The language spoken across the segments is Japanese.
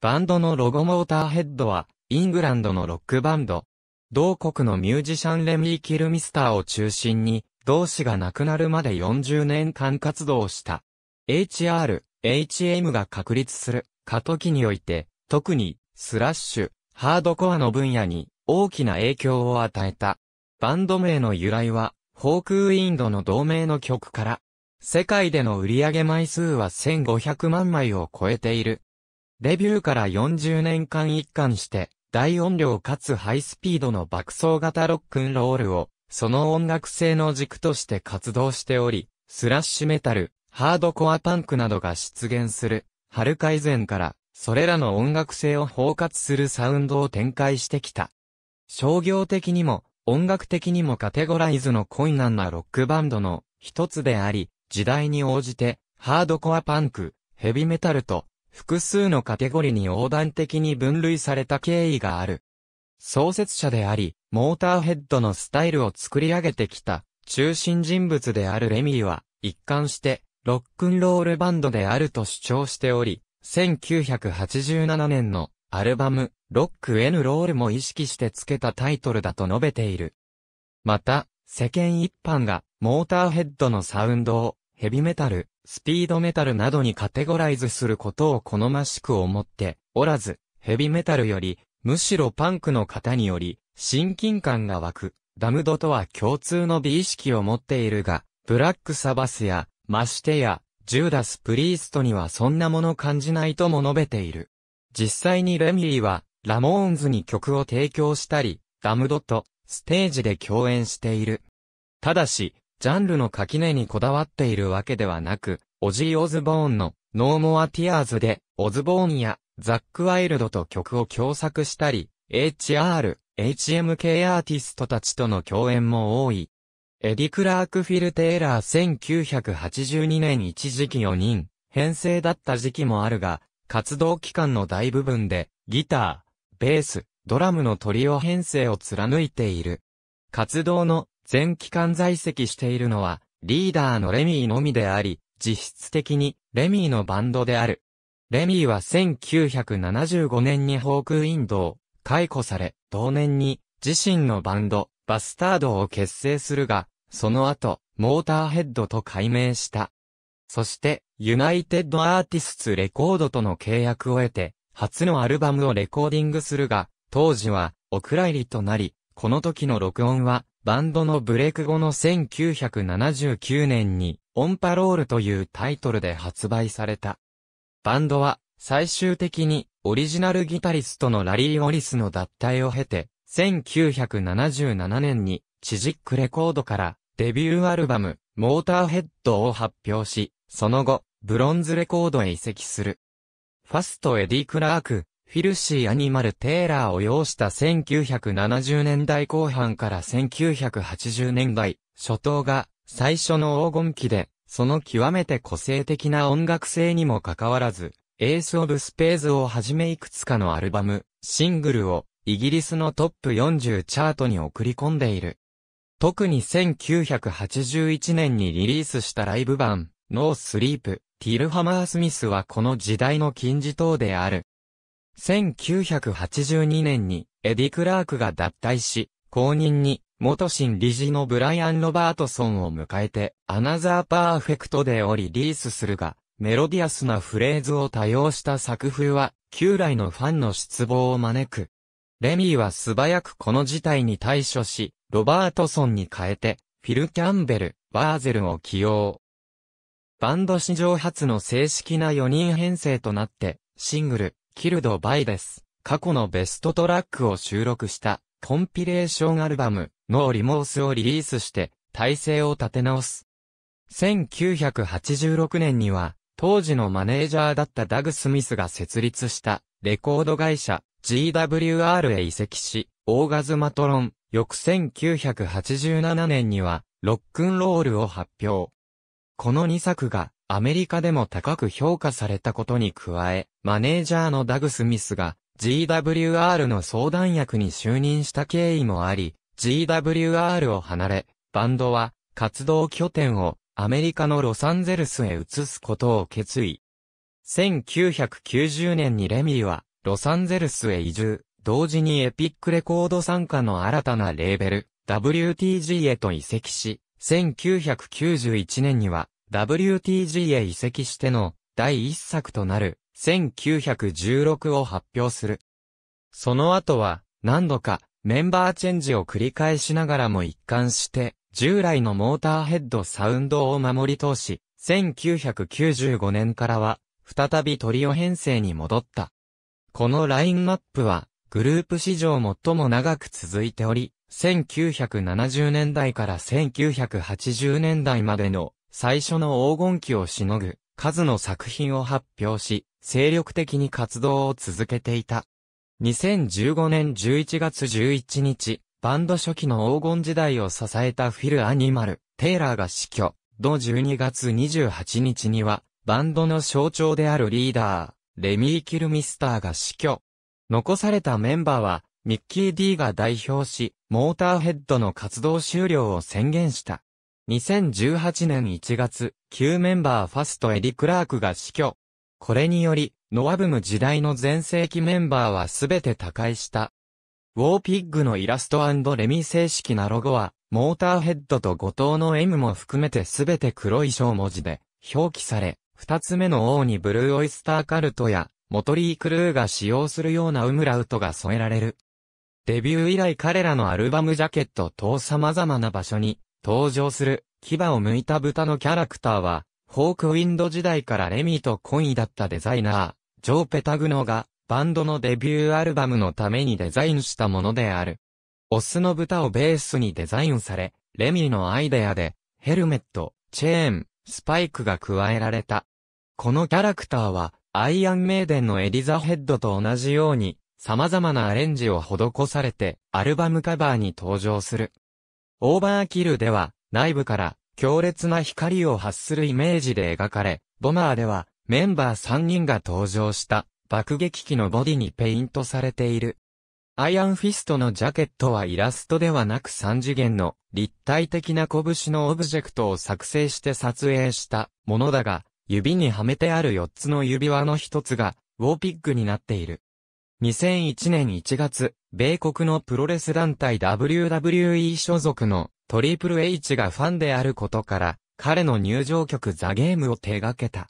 バンドのロゴモーターヘッドは、イングランドのロックバンド。同国のミュージシャンレミー・キルミスターを中心に、同志が亡くなるまで40年間活動した。HR、HM が確立する過渡期において、特にスラッシュ、ハードコアの分野に大きな影響を与えた。バンド名の由来は、ホークウィンドの同名の曲から、世界での売上枚数は1500万枚を超えているレビューから40年間一貫して、大音量かつハイスピードの爆走型ロックンロールを、その音楽性の軸として活動しており、スラッシュメタル、ハードコアパンクなどが出現する、春改善から、それらの音楽性を包括するサウンドを展開してきた。商業的にも、音楽的にもカテゴライズの困難なロックバンドの一つであり、時代に応じて、ハードコアパンク、ヘビメタルと、複数のカテゴリに横断的に分類された経緯がある。創設者であり、モーターヘッドのスタイルを作り上げてきた中心人物であるレミーは、一貫して、ロックンロールバンドであると主張しており、1987年のアルバム、ロック N ロールも意識して付けたタイトルだと述べている。また、世間一般が、モーターヘッドのサウンドを、ヘビメタル、スピードメタルなどにカテゴライズすることを好ましく思っておらず、ヘビメタルより、むしろパンクの方により、親近感が湧く、ダムドとは共通の美意識を持っているが、ブラックサバスや、ましてや、ジューダス・プリーストにはそんなもの感じないとも述べている。実際にレミリーは、ラモーンズに曲を提供したり、ダムドと、ステージで共演している。ただし、ジャンルの垣根にこだわっているわけではなく、オジー・オズボーンのノーモア・ティアーズで、オズボーンやザック・ワイルドと曲を共作したり、HR、HMK アーティストたちとの共演も多い。エディ・クラーク・フィル・テイラー1982年一時期4人、編成だった時期もあるが、活動期間の大部分で、ギター、ベース、ドラムのトリオ編成を貫いている。活動の全期間在籍しているのは、リーダーのレミーのみであり、実質的に、レミーのバンドである。レミーは1975年にホークウィンドを解雇され、同年に自身のバンド、バスタードを結成するが、その後、モーターヘッドと改名した。そして、ユナイテッドアーティスツレコードとの契約を得て、初のアルバムをレコーディングするが、当時は、お蔵入りとなり、この時の録音は、バンドのブレイク後の1979年に、オンパロールというタイトルで発売された。バンドは、最終的に、オリジナルギタリストのラリー・オリスの脱退を経て、1977年に、チジックレコードから、デビューアルバム、モーターヘッドを発表し、その後、ブロンズレコードへ移籍する。ファスト・エディ・クラーク、フィルシー・アニマル・テーラーを要した1970年代後半から1980年代初頭が最初の黄金期で、その極めて個性的な音楽性にもかかわらず、エース・オブ・スペーズをはじめいくつかのアルバム、シングルをイギリスのトップ40チャートに送り込んでいる。特に1981年にリリースしたライブ版、ノースリープ、ティルハマー・スミスはこの時代の金字塔である。1982年にエディ・クラークが脱退し、後任に元新理事のブライアン・ロバートソンを迎えて、アナザー・パーフェクトでをリリースするが、メロディアスなフレーズを多用した作風は、旧来のファンの失望を招く。レミーは素早くこの事態に対処し、ロバートソンに変えて、フィル・キャンベル、バーゼルを起用。バンド史上初の正式な4人編成となって、シングル、キルド・バイです。過去のベストトラックを収録したコンピレーションアルバム、のリモースをリリースして、体制を立て直す。1986年には、当時のマネージャーだったダグ・スミスが設立した、レコード会社、GWR へ移籍し、オーガズマトロン、翌1987年には、ロックンロールを発表。この2作が、アメリカでも高く評価されたことに加え、マネージャーのダグ・スミスが GWR の相談役に就任した経緯もあり、GWR を離れ、バンドは活動拠点をアメリカのロサンゼルスへ移すことを決意。1990年にレミーはロサンゼルスへ移住、同時にエピックレコード参加の新たなレーベル、WTG へと移籍し、1991年には WTG へ移籍しての第一作となる1916を発表する。その後は何度かメンバーチェンジを繰り返しながらも一貫して従来のモーターヘッドサウンドを守り通し、1995年からは再びトリオ編成に戻った。このラインナップはグループ史上最も長く続いており、1970年代から1980年代までの最初の黄金期をしのぐ数の作品を発表し、精力的に活動を続けていた。2015年11月11日、バンド初期の黄金時代を支えたフィル・アニマル、テイラーが死去。同12月28日には、バンドの象徴であるリーダー、レミー・キルミスターが死去。残されたメンバーは、ミッキー・ディーが代表し、モーターヘッドの活動終了を宣言した。2018年1月、旧メンバーファストエディ・クラークが死去。これにより、ノアブム時代の全盛期メンバーはすべて他界した。ウォーピッグのイラストレミ正式なロゴは、モーターヘッドと後藤の M も含めてすべて黒い小文字で表記され、二つ目の王にブルーオイスターカルトや、モトリークルーが使用するようなウムラウトが添えられる。デビュー以来彼らのアルバムジャケット等様々な場所に登場する、牙を剥いた豚のキャラクターは、ホークウィンド時代からレミーと懇意だったデザイナー、ジョー・ペタグノが、バンドのデビューアルバムのためにデザインしたものである。オスの豚をベースにデザインされ、レミーのアイデアで、ヘルメット、チェーン、スパイクが加えられた。このキャラクターは、アイアンメイデンのエリザヘッドと同じように、様々なアレンジを施されて、アルバムカバーに登場する。オーバーキルでは、内部から強烈な光を発するイメージで描かれ、ボマーでは、メンバー3人が登場した爆撃機のボディにペイントされている。アイアンフィストのジャケットはイラストではなく3次元の立体的な拳のオブジェクトを作成して撮影したものだが、指にはめてある4つの指輪の1つがウォーピッグになっている。2001年1月、米国のプロレス団体 WWE 所属のトリプル H がファンであることから、彼の入場曲ザ・ゲームを手掛けた。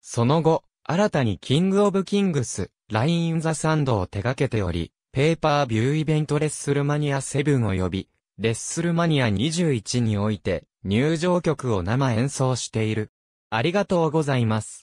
その後、新たにキング・オブ・キングス、ライン・ザ・サンドを手掛けており、ペーパービューイベントレッスルマニア7を呼び、レッスルマニア21において、入場曲を生演奏している。ありがとうございます。